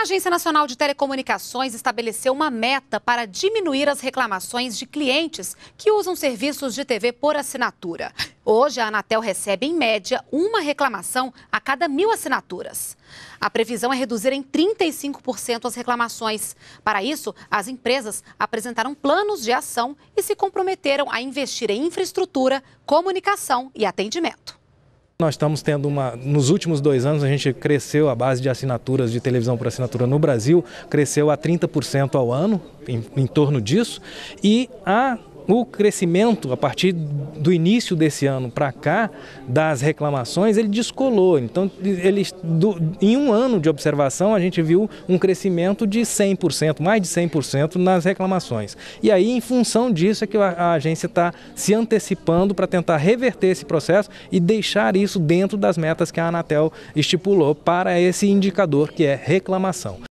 A Agência Nacional de Telecomunicações estabeleceu uma meta para diminuir as reclamações de clientes que usam serviços de TV por assinatura. Hoje, a Anatel recebe, em média, uma reclamação a cada mil assinaturas. A previsão é reduzir em 35% as reclamações. Para isso, as empresas apresentaram planos de ação e se comprometeram a investir em infraestrutura, comunicação e atendimento. Nós estamos tendo uma. Nos últimos dois anos, a gente cresceu a base de assinaturas de televisão por assinatura no Brasil, cresceu a 30% ao ano, em, em torno disso, e a o crescimento a partir do início desse ano para cá das reclamações ele descolou. Então, ele, do, em um ano de observação, a gente viu um crescimento de 100%, mais de 100% nas reclamações. E aí, em função disso, é que a, a agência está se antecipando para tentar reverter esse processo e deixar isso dentro das metas que a Anatel estipulou para esse indicador que é reclamação.